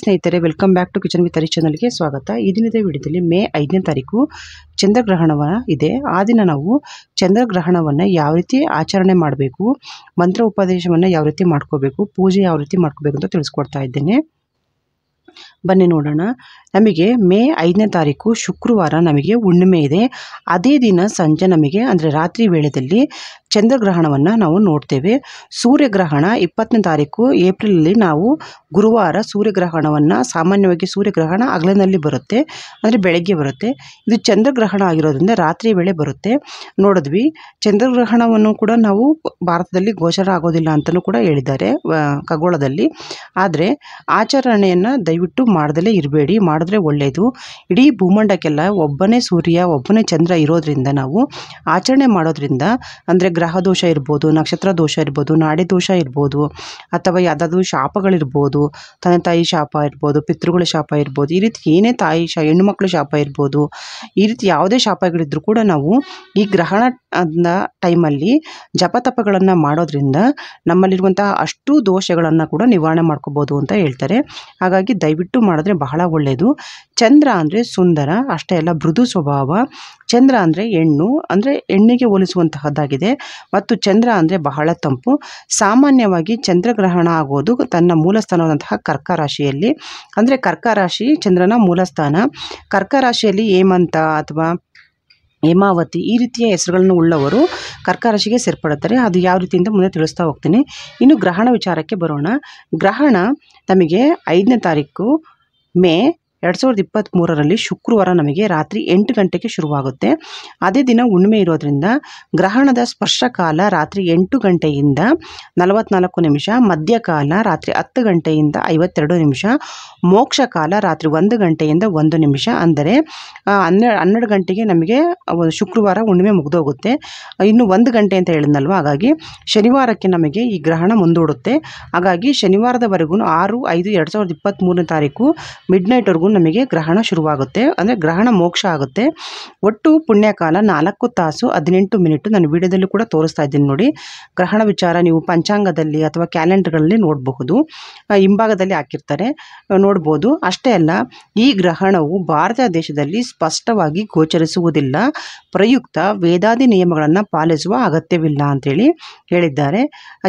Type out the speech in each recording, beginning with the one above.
ಸ್ನೇಹಿತರೆ welcome back to kitchen with Hari ಚಾನಲ್ಗೆ ಸ್ವಾಗತ ಈ ದಿನದ ವಿಡಿಯೋದಲ್ಲಿ ಮೇ ಐದನೇ ತಾರೀಕು ಚಂದ್ರಗ್ರಹಣವ ಇದೆ ಆ ದಿನ ನಾವು ಚಂದ್ರಗ್ರಹಣವನ್ನು ಯಾವ ರೀತಿ ಆಚರಣೆ ಮಾಡಬೇಕು ಮಂತ್ರ ಉಪದೇಶವನ್ನು ಯಾವ ರೀತಿ ಮಾಡ್ಕೋಬೇಕು ಪೂಜೆ ಯಾವ ರೀತಿ ಮಾಡ್ಕೋಬೇಕು ಅಂತ ತಿಳಿಸ್ಕೊಡ್ತಾ ಇದ್ದೇನೆ ಬನ್ನಿ ನೋಡೋಣ ನಮಗೆ ಮೇ ಐದನೇ ತಾರೀಕು ಶುಕ್ರವಾರ ನಮಗೆ ಹುಣ್ಣಿಮೆ ಇದೆ ಅದೇ ದಿನ ಸಂಜೆ ನಮಗೆ ಅಂದರೆ ರಾತ್ರಿ ವೇಳೆಯಲ್ಲಿ ಚಂದ್ರಗ್ರಹಣವನ್ನು ನಾವು ನೋಡ್ತೇವೆ ಸೂರ್ಯಗ್ರಹಣ ಇಪ್ಪತ್ತನೇ ತಾರೀಕು ಏಪ್ರಿಲಲ್ಲಿ ನಾವು ಗುರುವಾರ ಸೂರ್ಯಗ್ರಹಣವನ್ನು ಸಾಮಾನ್ಯವಾಗಿ ಸೂರ್ಯಗ್ರಹಣ ಅಗಲಿನಲ್ಲಿ ಬರುತ್ತೆ ಅಂದರೆ ಬೆಳಗ್ಗೆ ಬರುತ್ತೆ ಇದು ಚಂದ್ರಗ್ರಹಣ ಆಗಿರೋದ್ರಿಂದ ರಾತ್ರಿ ವೇಳೆ ಬರುತ್ತೆ ನೋಡಿದ್ವಿ ಚಂದ್ರಗ್ರಹಣವನ್ನು ಕೂಡ ನಾವು ಭಾರತದಲ್ಲಿ ಗೋಚರ ಆಗೋದಿಲ್ಲ ಅಂತಲೂ ಕೂಡ ಹೇಳಿದ್ದಾರೆ ಖಗೋಳದಲ್ಲಿ ಆದರೆ ಆಚರಣೆಯನ್ನು ದಯವಿಟ್ಟು ಮಾಡದಲೇ ಇರಬೇಡಿ ಮಾಡಿದ್ರೆ ಒಳ್ಳೆಯದು ಇಡೀ ಭೂಮಂಡಕ್ಕೆಲ್ಲ ಒಬ್ಬನೇ ಸೂರ್ಯ ಒಬ್ಬನೇ ಚಂದ್ರ ಇರೋದ್ರಿಂದ ನಾವು ಆಚರಣೆ ಮಾಡೋದ್ರಿಂದ ಅಂದರೆ ಗ್ರಹ ದೋಷ ಇರ್ಬೋದು ನಕ್ಷತ್ರ ದೋಷ ಇರ್ಬೋದು ನಾಡಿ ದೋಷ ಇರ್ಬೋದು ಅಥವಾ ಯಾವುದಾದ್ರೂ ಶಾಪಗಳಿರ್ಬೋದು ತಂದೆ ತಾಯಿ ಶಾಪ ಇರ್ಬೋದು ಪಿತೃಗಳ ಶಾಪ ಇರ್ಬೋದು ಈ ರೀತಿ ಏನೇ ತಾಯಿ ಶಾ ಹೆಣ್ಣು ಶಾಪ ಇರ್ಬೋದು ಈ ರೀತಿ ಯಾವುದೇ ಶಾಪಗಳಿದ್ರೂ ಕೂಡ ನಾವು ಈ ಗ್ರಹಣ ಟೈಮಲ್ಲಿ ಟೈಮಲ್ಲಿ ಜಪತಪಗಳನ್ನು ಮಾಡೋದ್ರಿಂದ ನಮ್ಮಲ್ಲಿರುವಂತಹ ಅಷ್ಟು ದೋಷಗಳನ್ನು ಕೂಡ ನಿವಾರಣೆ ಮಾಡ್ಕೋಬೋದು ಅಂತ ಹೇಳ್ತಾರೆ ಹಾಗಾಗಿ ದಯವಿಟ್ಟು ಮಾಡಿದ್ರೆ ಬಹಳ ಒಳ್ಳೆಯದು ಚಂದ್ರ ಅಂದರೆ ಸುಂದರ ಅಷ್ಟೇ ಅಲ್ಲ ಮೃದು ಸ್ವಭಾವ ಚಂದ್ರ ಅಂದರೆ ಹೆಣ್ಣು ಅಂದರೆ ಹೆಣ್ಣಿಗೆ ಹೋಲಿಸುವಂತಹದ್ದಾಗಿದೆ ಮತ್ತು ಚಂದ್ರ ಅಂದರೆ ಬಹಳ ತಂಪು ಸಾಮಾನ್ಯವಾಗಿ ಚಂದ್ರಗ್ರಹಣ ಆಗೋದು ತನ್ನ ಮೂಲ ಸ್ಥಾನವಾದಂತಹ ಕರ್ಕ ರಾಶಿಯಲ್ಲಿ ಅಂದರೆ ಕರ್ಕ ರಾಶಿ ಚಂದ್ರನ ಮೂಲಸ್ಥಾನ ಕರ್ಕ ರಾಶಿಯಲ್ಲಿ ಹೇಮಂತ ಅಥವಾ ಹೇಮಾವತಿ ಈ ರೀತಿಯ ಹೆಸರುಗಳನ್ನು ಉಳ್ಳವರು ಕರ್ಕರಾಶಿಗೆ ಸೇರ್ಪಡುತ್ತಾರೆ ಅದು ಯಾವ ರೀತಿಯಿಂದ ಮುಂದೆ ತಿಳಿಸ್ತಾ ಹೋಗ್ತೀನಿ ಇನ್ನು ಗ್ರಹಣ ವಿಚಾರಕ್ಕೆ ಬರೋಣ ಗ್ರಹಣ ನಮಗೆ ಐದನೇ ತಾರೀಕು ಮೇ ಎರಡು ಸಾವಿರದ ಮೂರರಲ್ಲಿ ಶುಕ್ರವಾರ ನಮಗೆ ರಾತ್ರಿ ಎಂಟು ಗಂಟೆಗೆ ಶುರುವಾಗುತ್ತೆ ಅದೇ ದಿನ ಹುಣ್ಣಿಮೆ ಇರೋದರಿಂದ ಗ್ರಹಣದ ಸ್ಪರ್ಶಕಾಲ ರಾತ್ರಿ ಎಂಟು ಗಂಟೆಯಿಂದ ನಲವತ್ನಾಲ್ಕು ನಿಮಿಷ ಮಧ್ಯಕಾಲ ರಾತ್ರಿ ಹತ್ತು ಗಂಟೆಯಿಂದ ಐವತ್ತೆರಡು ನಿಮಿಷ ಮೋಕ್ಷಕಾಲ ರಾತ್ರಿ ಒಂದು ಗಂಟೆಯಿಂದ ಒಂದು ನಿಮಿಷ ಅಂದರೆ ಹನ್ನೆರಡು ಹನ್ನೆರಡು ಗಂಟೆಗೆ ನಮಗೆ ಶುಕ್ರವಾರ ಹುಣ್ಣಿಮೆ ಮುಗಿದೋಗುತ್ತೆ ಇನ್ನು ಒಂದು ಗಂಟೆ ಅಂತ ಹೇಳಿದ್ನಲ್ವ ಹಾಗಾಗಿ ಶನಿವಾರಕ್ಕೆ ನಮಗೆ ಈ ಗ್ರಹಣ ಮುಂದೂಡುತ್ತೆ ಹಾಗಾಗಿ ಶನಿವಾರದವರೆಗೂ ಆರು ಐದು ಎರಡು ಸಾವಿರದ ಇಪ್ಪತ್ತ್ಮೂರನೇ ತಾರೀಕು ಮಿಡ್ ನೈಟ್ವರೆಗೂ ನಮಗೆ ಗ್ರಹಣ ಶುರುವಾಗುತ್ತೆ ಅಂದರೆ ಗ್ರಹಣ ಮೋಕ್ಷ ಆಗುತ್ತೆ ಒಟ್ಟು ಪುಣ್ಯಕಾಲ ನಾಲ್ಕು ತಾಸು ಹದಿನೆಂಟು ಮಿನಿಟು ನಾನು ವಿಡಿಯೋದಲ್ಲೂ ಕೂಡ ತೋರಿಸ್ತಾ ಇದ್ದೀನಿ ನೋಡಿ ಗ್ರಹಣ ವಿಚಾರ ನೀವು ಪಂಚಾಂಗದಲ್ಲಿ ಅಥವಾ ಕ್ಯಾಲೆಂಡರ್ಗಳಲ್ಲಿ ನೋಡಬಹುದು ಹಿಂಭಾಗದಲ್ಲಿ ಹಾಕಿರ್ತಾರೆ ನೋಡ್ಬೋದು ಅಷ್ಟೇ ಅಲ್ಲ ಈ ಗ್ರಹಣವು ಭಾರತ ದೇಶದಲ್ಲಿ ಸ್ಪಷ್ಟವಾಗಿ ಗೋಚರಿಸುವುದಿಲ್ಲ ಪ್ರಯುಕ್ತ ವೇದಾದಿ ನಿಯಮಗಳನ್ನು ಪಾಲಿಸುವ ಅಗತ್ಯವಿಲ್ಲ ಅಂತೇಳಿ ಹೇಳಿದ್ದಾರೆ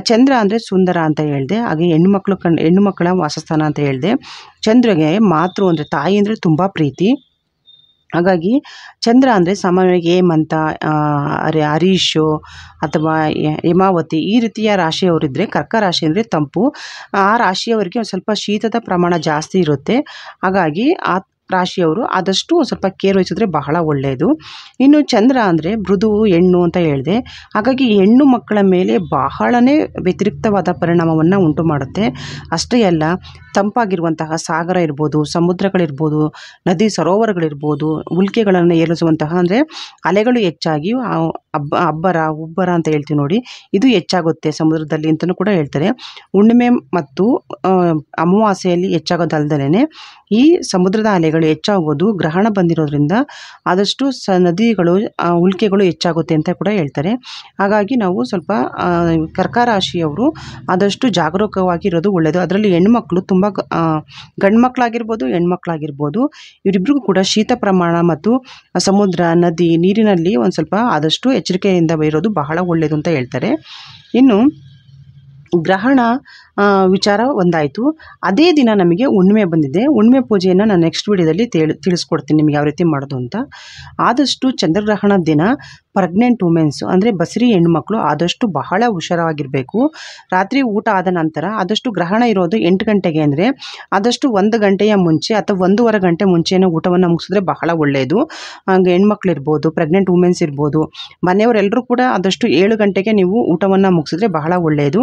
ಚಂದ್ರ ಅಂದರೆ ಸುಂದರ ಅಂತ ಹೇಳಿದೆ ಹಾಗೆ ಹೆಣ್ಣು ಮಕ್ಕಳು ಕಣ್ ಹೆಣ್ಣು ಮಕ್ಕಳ ವಾಸಸ್ಥಾನ ಅಂತ ಹೇಳಿದೆ ಚಂದ್ರಗೆ ಮಾತೃ ಅಂದರೆ ತಾಯಿ ಅಂದರೆ ತುಂಬ ಪ್ರೀತಿ ಹಾಗಾಗಿ ಚಂದ್ರ ಅಂದರೆ ಸಾಮಾನ್ಯವಾಗಿ ಹೇಮಂತ ಅರೆ ಹರೀಶು ಅಥವಾ ಹೇಮಾವತಿ ಈ ರೀತಿಯ ರಾಶಿಯವರಿದ್ದರೆ ಕರ್ಕ ರಾಶಿ ಅಂದರೆ ತಂಪು ಆ ರಾಶಿಯವರಿಗೆ ಒಂದು ಸ್ವಲ್ಪ ಶೀತದ ಪ್ರಮಾಣ ಜಾಸ್ತಿ ಇರುತ್ತೆ ಹಾಗಾಗಿ ಆ ರಾಶಿಯವರು ಆದಷ್ಟು ಸ್ವಲ್ಪ ಕೇರ್ ವಹಿಸಿದ್ರೆ ಬಹಳ ಒಳ್ಳೆಯದು ಇನ್ನು ಚಂದ್ರ ಅಂದರೆ ಮೃದು ಹೆಣ್ಣು ಅಂತ ಹೇಳಿದೆ ಹಾಗಾಗಿ ಹೆಣ್ಣು ಮಕ್ಕಳ ಮೇಲೆ ಬಹಳನೇ ವ್ಯತಿರಿಕ್ತವಾದ ಪರಿಣಾಮವನ್ನು ಉಂಟು ಮಾಡುತ್ತೆ ಅಷ್ಟೇ ಅಲ್ಲ ತಂಪಾಗಿರುವಂತಹ ಸಾಗರ ಇರ್ಬೋದು ಸಮುದ್ರಗಳಿರ್ಬೋದು ನದಿ ಸರೋವರಗಳಿರ್ಬೋದು ಉಲ್ಕೆಗಳನ್ನು ಏರಿಸುವಂತಹ ಅಂದರೆ ಅಲೆಗಳು ಹೆಚ್ಚಾಗಿ ಅಬ್ಬ ಅಬ್ಬರ ಉಬ್ಬರ ಅಂತ ಹೇಳ್ತೀವಿ ನೋಡಿ ಇದು ಹೆಚ್ಚಾಗುತ್ತೆ ಸಮುದ್ರದಲ್ಲಿ ಅಂತಲೂ ಕೂಡ ಹೇಳ್ತಾರೆ ಹುಣ್ಣಿಮೆ ಮತ್ತು ಅಮಾವಾಸ್ಯೆಯಲ್ಲಿ ಹೆಚ್ಚಾಗೋದಲ್ದೇ ಈ ಸಮುದ್ರದ ಅಲೆಗಳು ಹೆಚ್ಚಾಗೋದು ಗ್ರಹಣ ಬಂದಿರೋದ್ರಿಂದ ಆದಷ್ಟು ಸ ನದಿಗಳು ಉಲ್ಕೆಗಳು ಹೆಚ್ಚಾಗುತ್ತೆ ಅಂತ ಕೂಡ ಹೇಳ್ತಾರೆ ಹಾಗಾಗಿ ನಾವು ಸ್ವಲ್ಪ ಕರ್ಕ ರಾಶಿಯವರು ಆದಷ್ಟು ಜಾಗರೂಕವಾಗಿ ಇರೋದು ಒಳ್ಳೆಯದು ಅದರಲ್ಲಿ ಹೆಣ್ಮಕ್ಳು ತುಂಬ ಗಂಡು ಮಕ್ಕಳಾಗಿರ್ಬೋದು ಹೆಣ್ಮಕ್ಳಾಗಿರ್ಬೋದು ಇವರಿಬ್ಬರಿಗೂ ಕೂಡ ಶೀತ ಪ್ರಮಾಣ ಮತ್ತು ಸಮುದ್ರ ನದಿ ನೀರಿನಲ್ಲಿ ಒಂದು ಸ್ವಲ್ಪ ಆದಷ್ಟು ಎಚ್ಚರಿಕೆಯಿಂದ ಇರೋದು ಬಹಳ ಒಳ್ಳೆಯದು ಅಂತ ಹೇಳ್ತಾರೆ ಇನ್ನು ಗ್ರಹಣ ವಿಚಾರ ಒಂದಾಯಿತು ಅದೇ ದಿನ ನಮಗೆ ಹುಣ್ಣಿಮೆ ಬಂದಿದೆ ಹುಣ್ಣಿಮೆ ಪೂಜೆಯನ್ನು ನಾನು ನೆಕ್ಸ್ಟ್ ವಿಡಿಯೋದಲ್ಲಿ ತಿಳಿ ತಿಳಿಸ್ಕೊಡ್ತೀನಿ ನಿಮ್ಗೆ ಯಾವ ರೀತಿ ಮಾಡೋದು ಅಂತ ಆದಷ್ಟು ಚಂದ್ರಗ್ರಹಣ ದಿನ ಪ್ರೆಗ್ನೆಂಟ್ ವುಮೆನ್ಸು ಅಂದರೆ ಬಸರಿ ಹೆಣ್ಮಕ್ಳು ಆದಷ್ಟು ಬಹಳ ಹುಷಾರಾಗಿರಬೇಕು ರಾತ್ರಿ ಊಟ ಆದ ನಂತರ ಆದಷ್ಟು ಗ್ರಹಣ ಇರೋದು ಎಂಟು ಗಂಟೆಗೆ ಅಂದರೆ ಆದಷ್ಟು ಒಂದು ಗಂಟೆಯ ಮುಂಚೆ ಅಥವಾ ಒಂದೂವರೆ ಗಂಟೆ ಮುಂಚೆನೇ ಊಟವನ್ನು ಮುಗಿಸಿದ್ರೆ ಬಹಳ ಒಳ್ಳೆಯದು ಹಂಗೆ ಹೆಣ್ಮಕ್ಳು ಇರ್ಬೋದು ಪ್ರೆಗ್ನೆಂಟ್ ವುಮೆನ್ಸ್ ಇರ್ಬೋದು ಮನೆಯವರೆಲ್ಲರೂ ಕೂಡ ಆದಷ್ಟು ಏಳು ಗಂಟೆಗೆ ನೀವು ಊಟವನ್ನು ಮುಗಿಸಿದ್ರೆ ಬಹಳ ಒಳ್ಳೆಯದು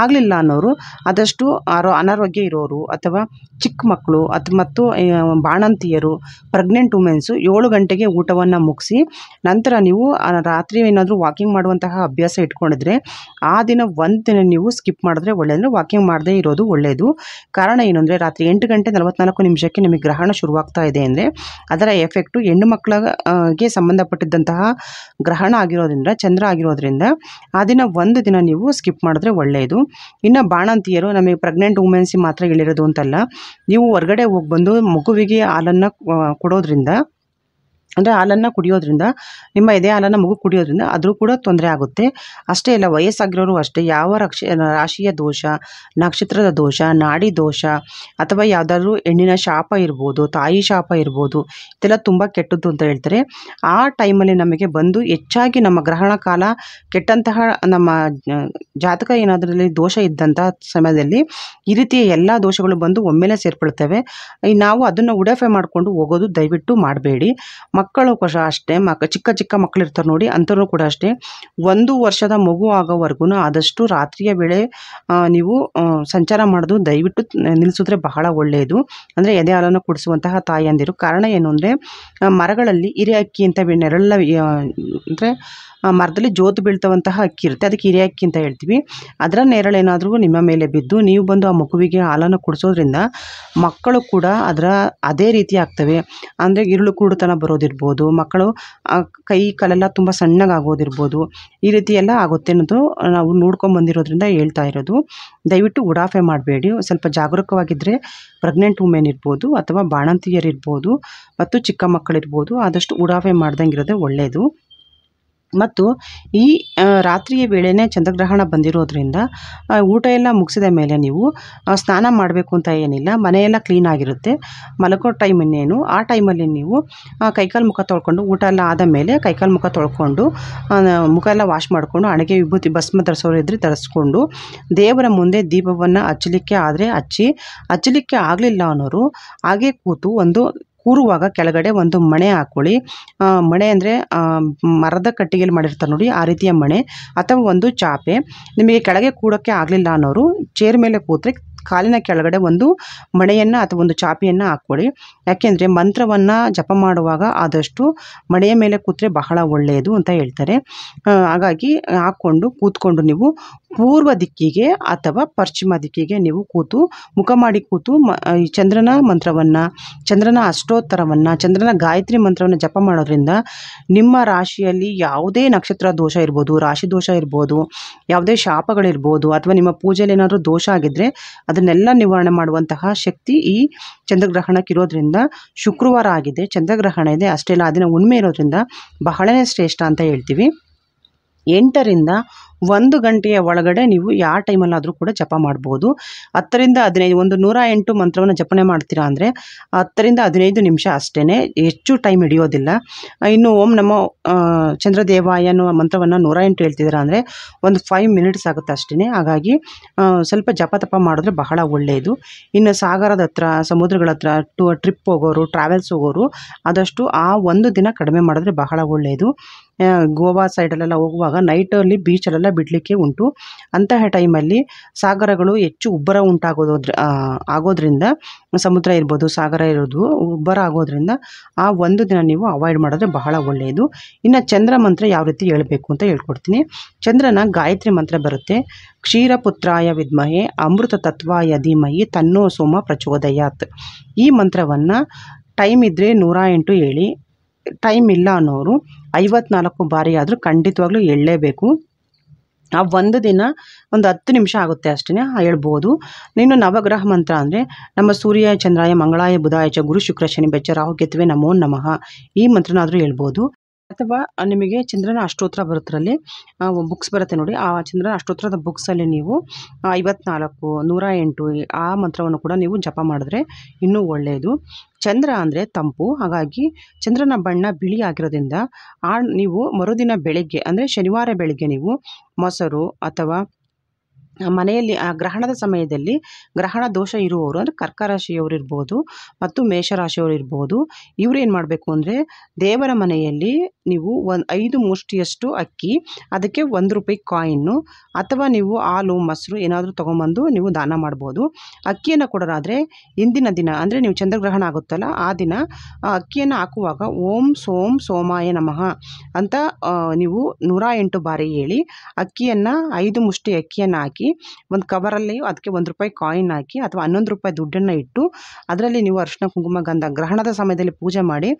ಆಗಲಿಲ್ಲ ಅನ್ನೋರು ಆದಷ್ಟು ಆರೋ ಅನಾರೋಗ್ಯ ಇರೋರು ಅಥವಾ ಚಿಕ್ಕ ಮಕ್ಕಳು ಅಥ್ ಮತ್ತು ಬಾಣಂತಿಯರು ಪ್ರೆಗ್ನೆಂಟ್ ವುಮೆನ್ಸು ಏಳು ಗಂಟೆಗೆ ಊಟವನ್ನು ಮುಗಿಸಿ ನಂತರ ನೀವು ರಾತ್ರಿ ಏನಾದರೂ ವಾಕಿಂಗ್ ಮಾಡುವಂತಹ ಅಭ್ಯಾಸ ಇಟ್ಕೊಂಡಿದ್ರೆ ಆ ದಿನ ಒಂದು ದಿನ ನೀವು ಸ್ಕಿಪ್ ಮಾಡಿದ್ರೆ ಒಳ್ಳೆಯದು ವಾಕಿಂಗ್ ಮಾಡದೇ ಇರೋದು ಒಳ್ಳೆಯದು ಕಾರಣ ಏನು ಅಂದರೆ ರಾತ್ರಿ ಎಂಟು ಗಂಟೆ ನಲವತ್ನಾಲ್ಕು ನಿಮಿಷಕ್ಕೆ ನಿಮಗೆ ಗ್ರಹಣ ಶುರುವಾಗ್ತಾ ಇದೆ ಅಂದರೆ ಅದರ ಎಫೆಕ್ಟು ಹೆಣ್ಣು ಮಕ್ಕಳಿಗೆ ಸಂಬಂಧಪಟ್ಟಿದ್ದಂತಹ ಗ್ರಹಣ ಆಗಿರೋದ್ರಿಂದ ಚಂದ್ರ ಆಗಿರೋದ್ರಿಂದ ಆ ದಿನ ಒಂದು ದಿನ ನೀವು ಸ್ಕಿಪ್ ಮಾಡಿದ್ರೆ ಒಳ್ಳೆಯದು ಇನ್ನು ಬಾಣಂತಿಯರು ನಮಗೆ ಪ್ರೆಗ್ನೆಂಟ್ ವುಮೆನ್ಸಿ ಮಾತ್ರ ಇಳಿರೋದು ಅಂತಲ್ಲ ನೀವು ಹೊರಗಡೆ ಹೋಗಿ ಬಂದು ಮಗುವಿಗೆ ಹಾಲನ್ನು ಕೊಡೋದ್ರಿಂದ ಅಂದರೆ ಹಾಲನ್ನು ಕುಡಿಯೋದ್ರಿಂದ ನಿಮ್ಮ ಎದೆ ಹಾಲನ್ನು ಮಗು ಕುಡಿಯೋದ್ರಿಂದ ಅದರೂ ಕೂಡ ತೊಂದರೆ ಆಗುತ್ತೆ ಅಷ್ಟೇ ಅಲ್ಲ ವಯಸ್ಸಾಗಿರೋರು ಅಷ್ಟೇ ಯಾವ ರಕ್ಷ ರಾಶಿಯ ದೋಷ ನಕ್ಷತ್ರದ ದೋಷ ನಾಡಿ ದೋಷ ಅಥವಾ ಯಾವುದಾದ್ರೂ ಹೆಣ್ಣಿನ ಶಾಪ ಇರ್ಬೋದು ತಾಯಿ ಶಾಪ ಇರ್ಬೋದು ಇದೆಲ್ಲ ತುಂಬ ಕೆಟ್ಟದ್ದು ಅಂತ ಹೇಳ್ತಾರೆ ಆ ಟೈಮಲ್ಲಿ ನಮಗೆ ಬಂದು ಹೆಚ್ಚಾಗಿ ನಮ್ಮ ಗ್ರಹಣ ಕಾಲ ಕೆಟ್ಟಂತಹ ನಮ್ಮ ಜಾತಕ ಏನಾದ್ರಲ್ಲಿ ದೋಷ ಇದ್ದಂತಹ ಸಮಯದಲ್ಲಿ ಈ ರೀತಿಯ ಎಲ್ಲ ದೋಷಗಳು ಬಂದು ಒಮ್ಮೆಲೆ ಸೇರ್ಪಡ್ತವೆ ನಾವು ಅದನ್ನು ಉಡಾಫೆ ಮಾಡಿಕೊಂಡು ಹೋಗೋದು ದಯವಿಟ್ಟು ಮಾಡಬೇಡಿ ಮಕ್ಕಳು ಕೂಡ ಅಷ್ಟೇ ಮಕ್ ಚಿಕ್ಕ ಚಿಕ್ಕ ಮಕ್ಕಳು ಇರ್ತಾರೆ ನೋಡಿ ಅಂಥವ್ರು ಕೂಡ ಅಷ್ಟೇ ಒಂದು ವರ್ಷದ ಮಗು ಆಗೋವರೆಗೂ ಆದಷ್ಟು ರಾತ್ರಿಯ ವೇಳೆ ನೀವು ಸಂಚಾರ ಮಾಡೋದು ದಯವಿಟ್ಟು ನಿಲ್ಲಿಸಿದ್ರೆ ಬಹಳ ಒಳ್ಳೆಯದು ಅಂದರೆ ಎದೆ ಹಾಲನ್ನು ಕುಡಿಸುವಂತಹ ತಾಯಿಯಂದಿರು ಕಾರಣ ಏನು ಅಂದರೆ ಮರಗಳಲ್ಲಿ ಹಿರಿ ಅಕ್ಕಿ ಅಂತ ನೆರಳ ಅಂದರೆ ಮರದಲ್ಲಿ ಜೋತು ಬೀಳ್ತವಂತಹ ಅಕ್ಕಿ ಇರುತ್ತೆ ಅದಕ್ಕೆ ಹಿರಿಯ ಅಕ್ಕಿ ಅಂತ ಹೇಳ್ತೀವಿ ಅದರ ನೆರಳೇನಾದರೂ ನಿಮ್ಮ ಮೇಲೆ ಬಿದ್ದು ನೀವು ಬಂದು ಆ ಮಗುವಿಗೆ ಹಾಲನ್ನು ಕುಡಿಸೋದ್ರಿಂದ ಮಕ್ಕಳು ಕೂಡ ಅದರ ಅದೇ ರೀತಿ ಆಗ್ತವೆ ಅಂದರೆ ಇರುಳು ಕೂಡುತನ ಬರೋದಿರ್ಬೋದು ಆಗೋದಿರ್ಬೋದು ಮಕ್ಕಳು ಕೈ ಕಾಲೆಲ್ಲ ತುಂಬ ಸಣ್ಣಗಾಗೋದಿರ್ಬೋದು ಈ ರೀತಿ ಎಲ್ಲ ಆಗುತ್ತೆ ಅನ್ನೋದು ನಾವು ನೋಡ್ಕೊಂಬಂದಿರೋದ್ರಿಂದ ಹೇಳ್ತಾ ಇರೋದು ದಯವಿಟ್ಟು ಉಡಾಫೆ ಮಾಡಬೇಡಿ ಸ್ವಲ್ಪ ಜಾಗರೂಕವಾಗಿದ್ದರೆ ಪ್ರೆಗ್ನೆಂಟ್ ವುಮೆನ್ ಇರ್ಬೋದು ಅಥವಾ ಬಾಣಂತಿಯರಿರ್ಬೋದು ಮತ್ತು ಚಿಕ್ಕ ಮಕ್ಕಳಿರ್ಬೋದು ಆದಷ್ಟು ಉಡಾಫೆ ಮಾಡ್ದಂಗೆ ಇರೋದೇ ಒಳ್ಳೆಯದು ಮತ್ತು ಈ ರಾತ್ರಿಯ ವೇಳೆನೇ ಚಂದ್ರಗ್ರಹಣ ಬಂದಿರೋದ್ರಿಂದ ಊಟ ಎಲ್ಲ ಮುಗಿಸಿದ ಮೇಲೆ ನೀವು ಸ್ನಾನ ಮಾಡಬೇಕು ಅಂತ ಏನಿಲ್ಲ ಮನೆಯೆಲ್ಲ ಕ್ಲೀನಾಗಿರುತ್ತೆ ಮಲಗೋ ಟೈಮ್ ಇನ್ನೇನು ಆ ಟೈಮಲ್ಲಿ ನೀವು ಕೈಕಾಲು ಮುಖ ತೊಳ್ಕೊಂಡು ಊಟ ಎಲ್ಲ ಆದ ಮೇಲೆ ಕೈಕಾಲು ಮುಖ ತೊಳ್ಕೊಂಡು ಮುಖ ಎಲ್ಲ ವಾಶ್ ಮಾಡಿಕೊಂಡು ಹಣೆಗೆ ವಿಭೂತಿ ಭಸ್ಮ ಧರಿಸೋರಿದ್ರೆ ಧರಿಸ್ಕೊಂಡು ದೇವರ ಮುಂದೆ ದೀಪವನ್ನು ಹಚ್ಚಲಿಕ್ಕೆ ಆದರೆ ಹಚ್ಚಿ ಹಚ್ಚಲಿಕ್ಕೆ ಆಗಲಿಲ್ಲ ಅನ್ನೋರು ಹಾಗೆ ಕೂತು ಒಂದು ಕೂರುವಾಗ ಕೆಳಗಡೆ ಒಂದು ಮಣೆ ಹಾಕ್ಕೊಳ್ಳಿ ಮಣೆ ಅಂದರೆ ಮರದ ಕಟ್ಟಿಗೆಯಲ್ಲಿ ಮಾಡಿರ್ತಾರೆ ನೋಡಿ ಆ ರೀತಿಯ ಮಣೆ ಅಥವಾ ಒಂದು ಚಾಪೆ ನಿಮಗೆ ಕೆಳಗೆ ಕೂಡಕ್ಕೆ ಆಗಲಿಲ್ಲ ಅನ್ನೋರು ಚೇರ್ ಮೇಲೆ ಕೂತ್ರೆ ಕಾಲಿನ ಕೆಳಗಡೆ ಒಂದು ಮಣೆಯನ್ನು ಅಥವಾ ಒಂದು ಚಾಪಿಯನ್ನು ಹಾಕ್ಕೊಳ್ಳಿ ಯಾಕೆಂದರೆ ಮಂತ್ರವನ್ನು ಜಪ ಮಾಡುವಾಗ ಆದಷ್ಟು ಮಣೆಯ ಮೇಲೆ ಕೂತ್ರೆ ಬಹಳ ಒಳ್ಳೆಯದು ಅಂತ ಹೇಳ್ತಾರೆ ಹಾಗಾಗಿ ಹಾಕ್ಕೊಂಡು ಕೂತ್ಕೊಂಡು ನೀವು ಪೂರ್ವ ದಿಕ್ಕಿಗೆ ಅಥವಾ ಪಶ್ಚಿಮ ದಿಕ್ಕಿಗೆ ನೀವು ಕೂತು ಮುಖ ಮಾಡಿ ಕೂತು ಮ ಈ ಚಂದ್ರನ ಮಂತ್ರವನ್ನು ಚಂದ್ರನ ಅಷ್ಟೋತ್ತರವನ್ನು ಚಂದ್ರನ ಗಾಯತ್ರಿ ಮಂತ್ರವನ್ನು ಜಪ ಮಾಡೋದ್ರಿಂದ ನಿಮ್ಮ ರಾಶಿಯಲ್ಲಿ ಯಾವುದೇ ನಕ್ಷತ್ರ ದೋಷ ಇರ್ಬೋದು ರಾಶಿ ದೋಷ ಇರ್ಬೋದು ಯಾವುದೇ ಶಾಪಗಳಿರ್ಬೋದು ಅಥವಾ ನಿಮ್ಮ ಪೂಜೆಯಲ್ಲಿ ಏನಾದರೂ ದೋಷ ಆಗಿದ್ರೆ ಅದನ್ನೆಲ್ಲ ನಿವಾರಣೆ ಮಾಡುವಂತಹ ಶಕ್ತಿ ಈ ಚಂದ್ರಗ್ರಹಣಕ್ಕೆ ಇರೋದ್ರಿಂದ ಶುಕ್ರವಾರ ಆಗಿದೆ ಚಂದ್ರಗ್ರಹಣ ಇದೆ ಅಷ್ಟೇ ಅಲ್ಲ ಆ ದಿನ ಇರೋದ್ರಿಂದ ಬಹಳನೇ ಶ್ರೇಷ್ಠ ಅಂತ ಹೇಳ್ತೀವಿ ಎಂಟರಿಂದ ಒಂದು ಗಂಟೆಯ ಒಳಗಡೆ ನೀವು ಯಾವ ಟೈಮಲ್ಲಾದರೂ ಕೂಡ ಜಪ ಮಾಡ್ಬೋದು ಹತ್ತರಿಂದ ಹದಿನೈದು ಒಂದು ನೂರ ಎಂಟು ಮಂತ್ರವನ್ನು ಜಪನೆ ಮಾಡ್ತೀರಾ ಅಂದರೆ ಹತ್ತರಿಂದ ಹದಿನೈದು ನಿಮಿಷ ಅಷ್ಟೇ ಹೆಚ್ಚು ಟೈಮ್ ಹಿಡಿಯೋದಿಲ್ಲ ಇನ್ನು ಓಂ ನಮ್ಮ ಚಂದ್ರದೇವಾಯ ಎನ್ನುವ ಮಂತ್ರವನ್ನು ನೂರ ಎಂಟು ಹೇಳ್ತಿದ್ದೀರಾ ಅಂದರೆ ಒಂದು ಫೈವ್ ಮಿನಿಟ್ಸ್ ಆಗುತ್ತೆ ಅಷ್ಟೇ ಹಾಗಾಗಿ ಸ್ವಲ್ಪ ಜಪ ತಪ ಮಾಡಿದ್ರೆ ಬಹಳ ಒಳ್ಳೆಯದು ಇನ್ನು ಸಾಗರದ ಹತ್ರ ಸಮುದ್ರಗಳ ಹತ್ರ ಟೂ ಟ್ರಿಪ್ ಹೋಗೋರು ಟ್ರಾವೆಲ್ಸ್ ಹೋಗೋರು ಆದಷ್ಟು ಆ ಒಂದು ದಿನ ಕಡಿಮೆ ಮಾಡಿದ್ರೆ ಬಹಳ ಒಳ್ಳೆಯದು ಗೋವಾ ಸೈಡಲ್ಲೆಲ್ಲ ಹೋಗುವಾಗ ನೈಟಲ್ಲಿ ಬೀಚಲ್ಲೆಲ್ಲ ಬಿಡಲಿಕ್ಕೆ ಉಂಟು ಅಂತಹ ಟೈಮಲ್ಲಿ ಸಾಗರಗಳು ಹೆಚ್ಚು ಉಬ್ಬರ ಉಂಟಾಗೋದ್ರ ಆಗೋದ್ರಿಂದ ಸಮುದ್ರ ಇರ್ಬೋದು ಸಾಗರ ಇರೋದು ಉಬ್ಬರ ಆಗೋದ್ರಿಂದ ಆ ಒಂದು ದಿನ ನೀವು ಅವಾಯ್ಡ್ ಮಾಡಿದ್ರೆ ಬಹಳ ಒಳ್ಳೆಯದು ಇನ್ನು ಚಂದ್ರ ಮಂತ್ರ ಯಾವ ರೀತಿ ಹೇಳಬೇಕು ಅಂತ ಹೇಳ್ಕೊಡ್ತೀನಿ ಚಂದ್ರನ ಗಾಯತ್ರಿ ಮಂತ್ರ ಬರುತ್ತೆ ಕ್ಷೀರಪುತ್ರಾಯ ವಿದ್ಮಹೆ ಅಮೃತ ತತ್ವಾಯ ಧೀಮಹಿ ತನ್ನೋ ಸೋಮ ಪ್ರಚೋದಯಾತ್ ಈ ಮಂತ್ರವನ್ನು ಟೈಮ್ ಇದ್ದರೆ ನೂರ ಎಂಟು ಹೇಳಿ ಟೈಮ್ ಇಲ್ಲ ಅನ್ನೋರು ಐವತ್ನಾಲ್ಕು ಬಾರಿ ಆದರೂ ಖಂಡಿತವಾಗ್ಲೂ ಹೇಳಲೇಬೇಕು ಆ ಒಂದು ದಿನ ಒಂದು ಹತ್ತು ನಿಮಿಷ ಆಗುತ್ತೆ ಅಷ್ಟೇ ಹೇಳ್ಬೋದು ನೀನು ನವಗ್ರಹ ಮಂತ್ರ ಅಂದರೆ ನಮ್ಮ ಸೂರ್ಯ ಚಂದ್ರಾಯ ಮಂಗಳಾಯ ಬುಧಾಯ ಚ ಗುರು ಶುಕ್ರ ಶನಿ ಬೆಚ್ಚ ರಾಹು ನಮೋ ನಮಃ ಈ ಮಂತ್ರನಾದರೂ ಹೇಳ್ಬೋದು ಅಥವಾ ನಿಮಗೆ ಚಂದ್ರನ ಅಷ್ಟೋತ್ತರ ಬರೋದ್ರಲ್ಲಿ ಬುಕ್ಸ್ ಬರುತ್ತೆ ನೋಡಿ ಆ ಚಂದ್ರನ ಅಷ್ಟೋತ್ತರದ ಬುಕ್ಸಲ್ಲಿ ನೀವು ಐವತ್ನಾಲ್ಕು ನೂರ ಎಂಟು ಆ ಮಂತ್ರವನ್ನು ಕೂಡ ನೀವು ಜಪ ಮಾಡಿದ್ರೆ ಇನ್ನೂ ಒಳ್ಳೆಯದು ಚಂದ್ರ ಅಂದರೆ ತಂಪು ಹಾಗಾಗಿ ಚಂದ್ರನ ಬಣ್ಣ ಬಿಳಿ ಆಗಿರೋದ್ರಿಂದ ಆ ನೀವು ಮರುದಿನ ಬೆಳಗ್ಗೆ ಅಂದರೆ ಶನಿವಾರ ಬೆಳಗ್ಗೆ ನೀವು ಮೊಸರು ಅಥವಾ ಮನೆಯಲ್ಲಿ ಆ ಗ್ರಹಣದ ಸಮಯದಲ್ಲಿ ಗ್ರಹಣ ದೋಷ ಇರುವವರು ಅಂದರೆ ಕರ್ಕ ರಾಶಿಯವರು ಇರ್ಬೋದು ಮತ್ತು ಮೇಷರಾಶಿಯವರು ಇರ್ಬೋದು ಇವರು ಏನು ಮಾಡಬೇಕು ಅಂದರೆ ದೇವರ ಮನೆಯಲ್ಲಿ ನೀವು ಒಂದು ಐದು ಮುಷ್ಟಿಯಷ್ಟು ಅಕ್ಕಿ ಅದಕ್ಕೆ ಒಂದು ರೂಪಾಯಿ ಕಾಯಿನ್ನು ಅಥವಾ ನೀವು ಹಾಲು ಮೊಸರು ಏನಾದರೂ ತೊಗೊಂಬಂದು ನೀವು ದಾನ ಮಾಡ್ಬೋದು ಅಕ್ಕಿಯನ್ನು ಕೊಡೋರಾದರೆ ಇಂದಿನ ದಿನ ಅಂದರೆ ನೀವು ಚಂದ್ರಗ್ರಹಣ ಆಗುತ್ತಲ್ಲ ಆ ದಿನ ಆ ಅಕ್ಕಿಯನ್ನು ಹಾಕುವಾಗ ಓಂ ಸೋಂ ಸೋಮಾಯ ನಮಃ ಅಂತ ನೀವು ನೂರ ಎಂಟು ಬಾರಿ ಹೇಳಿ ಅಕ್ಕಿಯನ್ನು ಐದು ಮುಷ್ಟಿ ಅಕ್ಕಿಯನ್ನು ಹಾಕಿ ಹಾಕಿ ಒಂದು ಕವರಲ್ಲಿ ಅದಕ್ಕೆ ಒಂದು ರೂಪಾಯಿ ಕಾಯಿನ್ ಹಾಕಿ ಅಥವಾ ಹನ್ನೊಂದು ರೂಪಾಯಿ ದುಡ್ಡನ್ನು ಇಟ್ಟು ಅದರಲ್ಲಿ ನೀವು ಅರಿಶಿನ ಕುಂಕುಮ ಗಂಧ ಗ್ರಹಣದ ಸಮಯದಲ್ಲಿ ಪೂಜೆ ಮಾಡಿ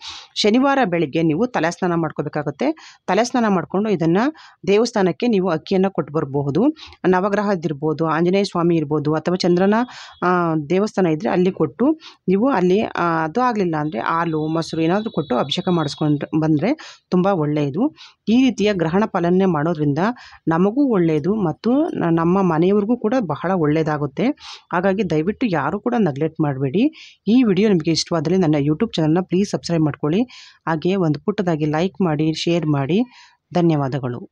ಶನಿವಾರ ಬೆಳಗ್ಗೆ ನೀವು ತಲೆ ಸ್ನಾನ ಮಾಡ್ಕೋಬೇಕಾಗುತ್ತೆ ತಲೆ ಸ್ನಾನ ಮಾಡಿಕೊಂಡು ಇದನ್ನು ದೇವಸ್ಥಾನಕ್ಕೆ ನೀವು ಅಕ್ಕಿಯನ್ನು ಕೊಟ್ಟು ಬರಬಹುದು ನವಗ್ರಹದಿರ್ಬೋದು ಆಂಜನೇಯ ಸ್ವಾಮಿ ಇರ್ಬೋದು ಅಥವಾ ಚಂದ್ರನ ದೇವಸ್ಥಾನ ಇದ್ದರೆ ಅಲ್ಲಿ ಕೊಟ್ಟು ನೀವು ಅಲ್ಲಿ ಅದು ಆಗಲಿಲ್ಲ ಅಂದರೆ ಹಾಲು ಮೊಸರು ಏನಾದರೂ ಕೊಟ್ಟು ಅಭಿಷೇಕ ಮಾಡಿಸ್ಕೊಂಡು ಬಂದರೆ ತುಂಬ ಒಳ್ಳೆಯದು ಈ ರೀತಿಯ ಗ್ರಹಣ ಪಾಲನೆ ಮಾಡೋದ್ರಿಂದ ನಮಗೂ ಒಳ್ಳೆಯದು ಮತ್ತು ನಮ್ಮ ಮನೆಯವ್ರಿಗೂ ಕೂಡ ಬಹಳ ಒಳ್ಳೆಯದಾಗುತ್ತೆ ಹಾಗಾಗಿ ದಯವಿಟ್ಟು ಯಾರೂ ಕೂಡ ನೆಗ್ಲೆಕ್ಟ್ ಮಾಡಬೇಡಿ ಈ ವಿಡಿಯೋ ನಿಮಗೆ ಇಷ್ಟವಾದಲ್ಲಿ ನನ್ನ ಯೂಟ್ಯೂಬ್ ಚಾನಲ್ನ ಪ್ಲೀಸ್ ಸಬ್ಸ್ಕ್ರೈಬ್ ಮಾಡ್ಕೊಳ್ಳಿ ಹಾಗೆ ಒಂದು ಪುಟ್ಟದಾಗಿ ಲೈಕ್ ಮಾಡಿ ಶೇರ್ ಮಾಡಿ ಧನ್ಯವಾದಗಳು